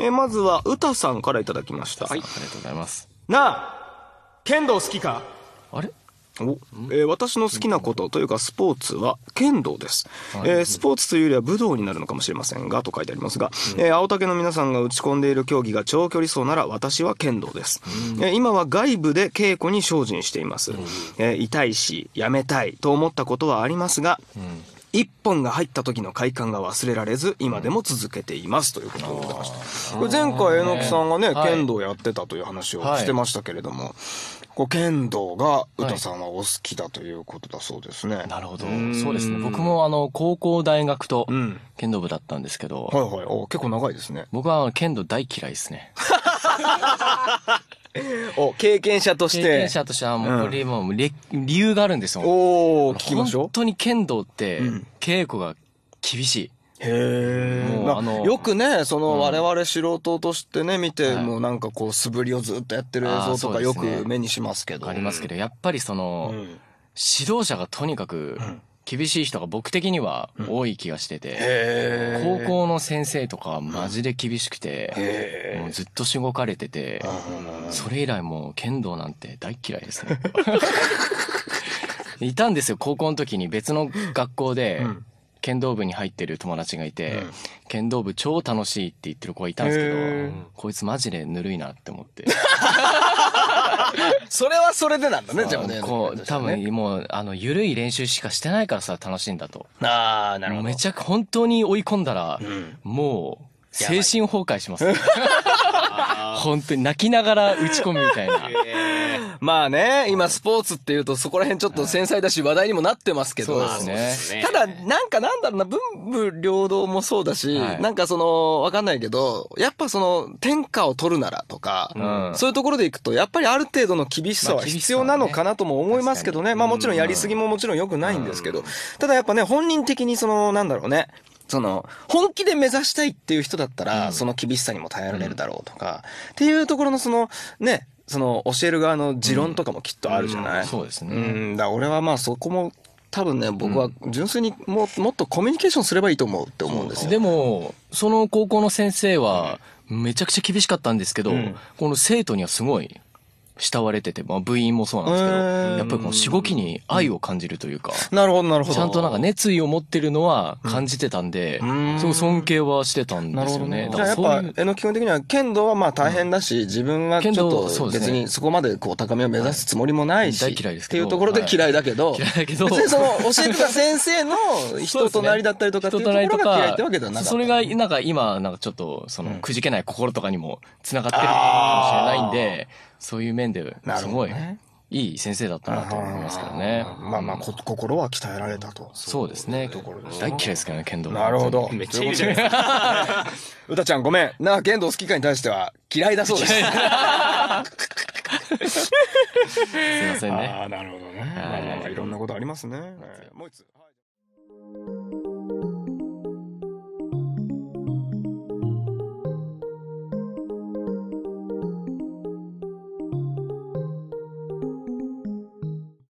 えまずは、歌さんからいただきました。はい。ありがとうございます。なあ剣道好きかあれおえー、私の好きなことというかスポーツは剣道です、えー、スポーツというよりは武道になるのかもしれませんがと書いてありますが、えー、青竹の皆さんが打ち込んでいる競技が長距離走なら私は剣道です、え今は外部で稽古に精進しています、え痛いしやめたいと思ったことはありますが、一本が入った時の快感が忘れられず、今でも続けていますということでございました。前回、えのきさんがね、剣道やってたという話をしてましたけれども、こう剣道が詩さんはお好きだということだそうですね。なるほど。そうですね。僕もあの、高校、大学と剣道部だったんですけど。はいはい。お結構長いですね。僕は剣道大嫌いですね。お、経験者として。経験者としては、もう、これ、もう、理由があるんですよ。おー、聞きましょう。本当に剣道って、稽古が厳しい。へえ、まあのよくねその我々素人としてね見て、もうなんかこう素振りをずっとやってる映像とかよく目にしますけどありますけどやっぱりその、指導者がとにかく厳しい人が僕的には多い気がしてて、うん、高校の先生とかマジで厳しくて、うん、もうずっとしごかれてて、それ以来もう剣道なんて大嫌いですね。いたんですよ、高校の時に別の学校で、剣道部に入ってる友達がいて、うん、剣道部超楽しいって言ってる子がいたんですけど、こいつマジでぬるいなって思って。それはそれでなんだね、じゃあね。こう、多分もう、あの、ゆるい練習しかしてないからさ、楽しいんだと。ああ、なるほど。めちゃく、本当に追い込んだら、うん、もう、精神崩壊します、ね。本当に泣きながら打ち込むみたいな。まあね、今スポーツっていうとそこら辺ちょっと繊細だし話題にもなってますけど。そうですね。ただ、なんかなんだろうな、文武両道もそうだし、なんかその、わかんないけど、やっぱその、天下を取るならとか、そういうところでいくと、やっぱりある程度の厳しさは必要なのかなとも思いますけどね。まあもちろんやりすぎももちろん良くないんですけど、ただやっぱね、本人的にその、なんだろうね、その、本気で目指したいっていう人だったら、その厳しさにも耐えられるだろうとか、っていうところのその、ね、その教える側の持論とかもきっとあるじゃない、そうですね。うん、だ俺はまあそこも多分ね、僕は純粋にももっとコミュニケーションすればいいと思うって思うんですよ。でも、その高校の先生は、めちゃくちゃ厳しかったんですけど、この生徒にはすごい慕われてて、まあ部員もそうなんですけど、やっぱりこのしごきに愛を感じるというか、なるほどなるほど。ちゃんとなんか熱意を持ってるのは感じてたんで、すごい尊敬はしてたんですよね。だからやっぱ、えの基本的には剣道はまあ大変だし、自分はちょっと別にそこまでこう高めを目指すつもりもないし、大嫌いですっていうところで嫌いだけど、嫌いだけど、別にその教えてた先生の人となりだったりとかっていうところが嫌いってわけではなかそれがなんか今、なんかちょっとそのくじけない心とかにも繋がってるかもしれないんで、そういう面で、すごい、いい先生だったなと思いますけどね。まあまあ、心は鍛えられたと。そうですね。大嫌いですけどね、剣道。なるほど。めっちゃいいじゃないですか。うたちゃんごめん。な剣道好きかに対しては嫌いだそうです。すいませんね。ああ、なるほどね。まあなんいろんなことありますね。もう一つ。